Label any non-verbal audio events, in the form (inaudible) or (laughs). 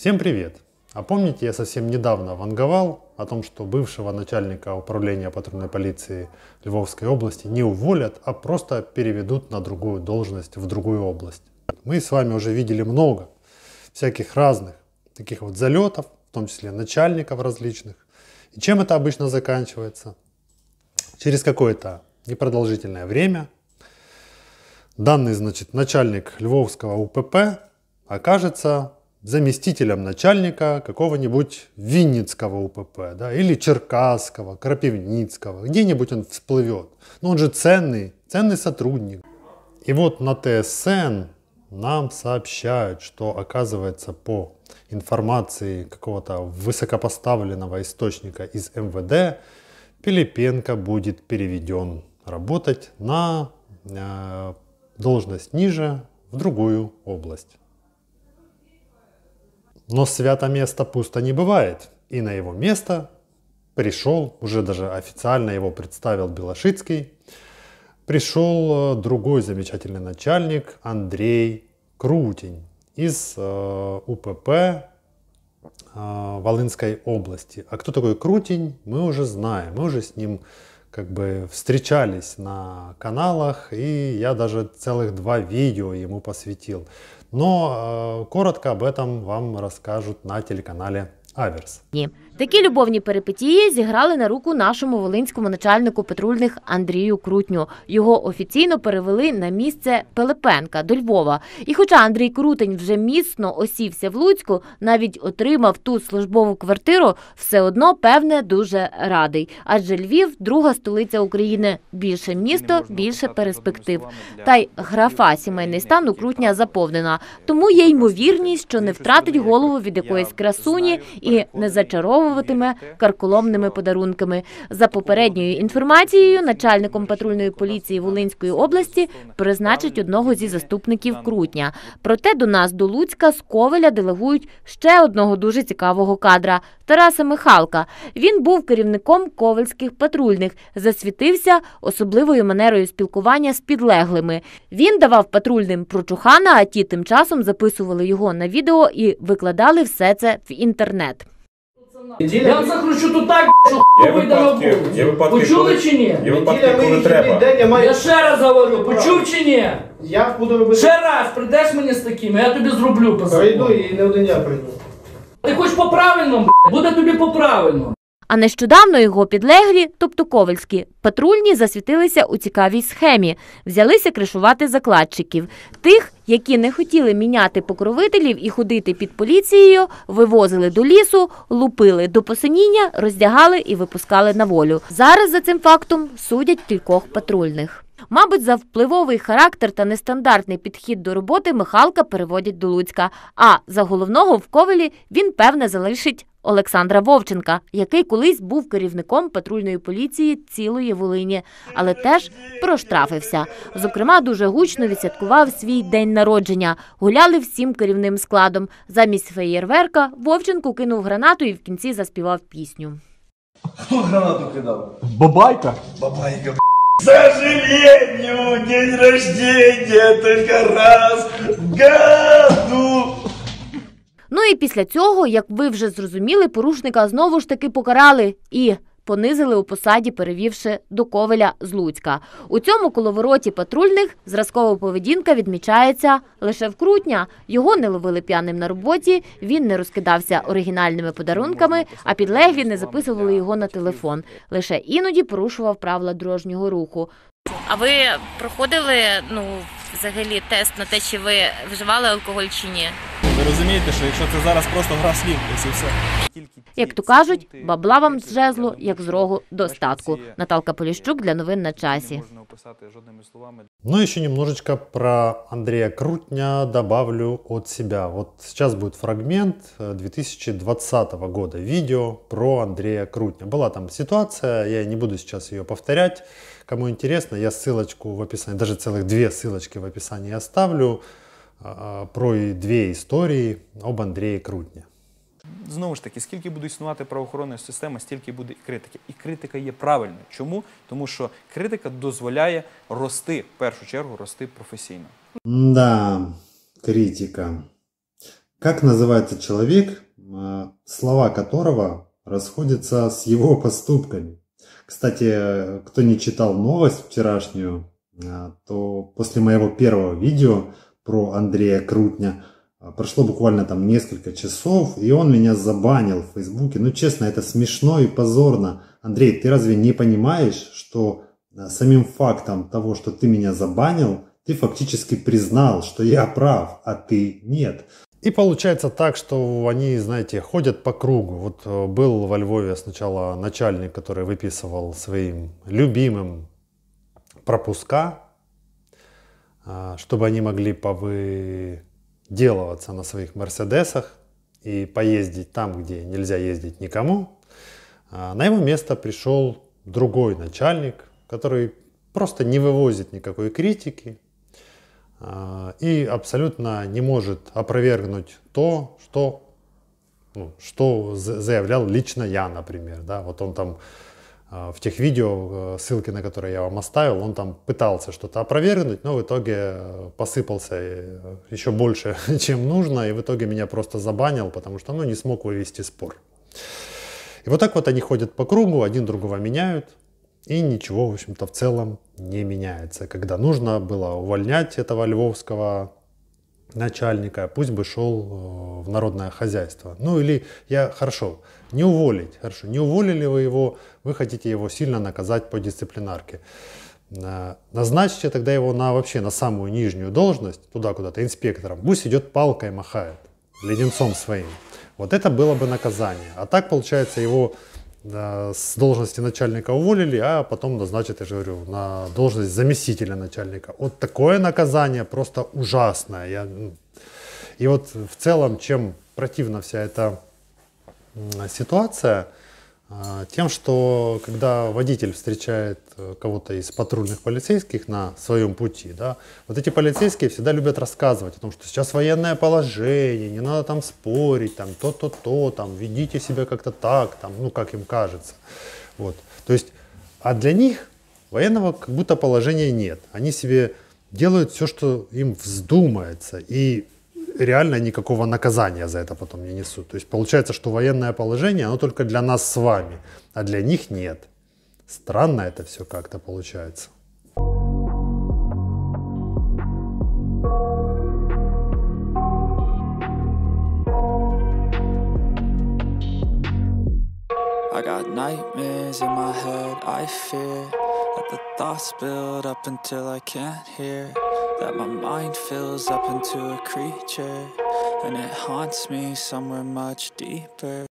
Всем привет! А помните, я совсем недавно ванговал о том, что бывшего начальника управления патрульной полиции Львовской области не уволят, а просто переведут на другую должность в другую область. Мы с вами уже видели много всяких разных таких вот залетов, в том числе начальников различных. И чем это обычно заканчивается? Через какое-то непродолжительное время данный, значит, начальник Львовского УПП окажется заместителем начальника какого-нибудь Винницкого УПП да, или Черкасского, Крапивницкого. Где-нибудь он всплывет. Но он же ценный, ценный сотрудник. И вот на ТСН нам сообщают, что оказывается по информации какого-то высокопоставленного источника из МВД, Пилипенко будет переведен работать на э, должность ниже в другую область. Но свято место пусто не бывает, и на его место пришел, уже даже официально его представил Белошицкий, пришел э, другой замечательный начальник Андрей Крутень из э, УПП э, Волынской области. А кто такой Крутень, мы уже знаем, мы уже с ним как бы встречались на каналах, и я даже целых два видео ему посвятил. Но э, коротко об этом вам расскажут на телеканале Аверс. Yeah. Такі любовні перипетії зіграли на руку нашому волинському начальнику патрульних Андрію Крутню. Його офіційно перевели на місце Пелепенка до Львова. І, хоча Андрій Крутень вже міцно осівся в Луцьку, навіть отримав тут службову квартиру, все одно певне дуже радий. Адже Львів друга столиця України. Більше місто, більше перспектив. Та й графа сімейний стан у Крутня заповнена. Тому є ймовірність, що не втратить голову від якоїсь красуні і не зачаровує отримуватиме карколомними подарунками. За попередньою інформацією, начальником патрульної поліції Волинської області призначить одного зі заступників Крутня. Проте до нас до Луцька з Ковеля делегують ще одного дуже цікавого кадра Тараса Михалка. Він був керівником ковельських патрульних, засвітився особливою манерою спілкування з підлеглими. Він давав патрульним прочухана, а ті тим часом записували його на відео і викладали все це в інтернет. Я вам закручу тут так, що Є хуй вийде на випадки, вулицю. Почули чи ні? Є випадки, коли треба. я ще раз говорю, почув чи ні? Я буду робити. Ще раз прийдеш мені з таким, я тобі зроблю по закону. Прийду і не один я прийду. Ти хоч по правильному, блядь, буде тобі по правильному. А нещодавно його підлеглі, тобто ковальські патрульні, засвітилися у цікавій схемі, взялися кришувати закладчиків. Тих, які не хотіли міняти покровителів і ходити під поліцією, вивозили до лісу, лупили до посиніння, роздягали і випускали на волю. Зараз за цим фактом судять кількох патрульних. Мабуть, за впливовий характер та нестандартний підхід до роботи Михалка переводять до Луцька. А за головного в Ковелі він певне залишить Олександра Вовченка, який колись був керівником патрульної поліції цілої Волині, але теж проштрафився. Зокрема, дуже гучно відсвяткував свій день народження. Гуляли всім керівним складом. Замість феєрверка Вовченко кинув гранату і в кінці заспівав пісню. Хто гранату кидав? Бабайка. Бабайка. К сожалению, день рождения только раз в году. Ну і після цього, як ви вже зрозуміли, порушника знову ж таки покарали і. Понизили у посаді, перевівши до Ковеля з Луцька. У цьому коловороті патрульних зразкова поведінка відмічається лише в крутня. Його не ловили п'яним на роботі, він не розкидався оригінальними подарунками, а підлеглі не записували його на телефон. Лише іноді порушував правила дорожнього руху. А ви проходили ну взагалі тест на те, чи ви вживали алкоголь чи ні? Ви розумієте, що якщо це зараз просто гра слів, ось все. Як то кажуть, бабла вам з жезлу, як з рогу до статку. Наталка Поліщук для новин на часі. Ну, еще немножечко про Андрея Крутня добавлю от себя. Вот сейчас будет фрагмент 2020 э, года видео про Андрея Крутня. Была там ситуация, я не буду сейчас ее повторять. Кому интересно, я ссылочку в описании, даже целых две ссылочки в описании оставлю. А, про дві історії об Андрії Крутня. Знову ж таки, скільки буде існувати правоохоронна система, стільки буде і критики. І критика є правильною. Чому? Тому що критика дозволяє рости, в першу чергу, рости професійно. Да, критика. Как называется человек, а, слова которого расходятся с его поступками? Кстати, кто не читал новость вчерашнюю, а, то после моего первого видео про Андрея Крутня. А, прошло буквально там несколько часов, и он меня забанил в Фейсбуке. Ну, честно, это смешно и позорно. Андрей, ты разве не понимаешь, что а, самим фактом того, что ты меня забанил, ты фактически признал, что я прав, а ты нет. И получается так, что они, знаете, ходят по кругу. Вот э, был во Львове сначала начальник, который выписывал своим любимым пропуска, а, чтобы они могли повыделываться на своих Мерседесах и поездить там, где нельзя ездить никому, а, на его место пришел другой начальник, который просто не вывозит никакой критики а, и абсолютно не может опровергнуть то, что, ну, что заявлял лично я, например. Да? Вот он там а, в тех видео, э, ссылки на которые я вам оставил, он там пытался что-то опровергнуть, но в итоге э, посыпался э, еще больше, (laughs) чем нужно, и в итоге меня просто забанил, потому что ну, не смог вывести спор. И вот так вот они ходят по кругу, один другого меняют, и ничего, в общем-то, в целом не меняется. Когда нужно было увольнять этого львовского начальника, пусть бы шел э, в народное хозяйство. Ну или я, хорошо, не уволить, хорошо, не уволили вы его, вы хотите его сильно наказать по дисциплинарке. Э, назначите тогда его на вообще на самую нижнюю должность, туда куда-то, инспектором. Пусть идет палкой махает, леденцом своим. Вот это было бы наказание. А так, получается, его с должности начальника уволили, а потом назначат, я же говорю, на должность заместителя начальника. Вот такое наказание просто ужасное. Я... Ну, и вот в целом, чем противна вся эта ситуация, а, тем, что когда водитель встречает э, кого-то из патрульных полицейских на своем пути, да, вот эти полицейские всегда любят рассказывать о том, что сейчас военное положение, не надо там спорить, там то-то-то, там ведите себя как-то так, там, ну как им кажется. Вот. То есть, а для них военного как будто положения нет. Они себе делают все, что им вздумается. И реально никакого наказания за это потом не несут. То есть получается, что военное положение, оно только для нас с вами, а для них нет. Странно это все как-то получается. I got nightmares in my head, I fear that the thoughts build up until I can't hear. That my mind fills up into a creature And it haunts me somewhere much deeper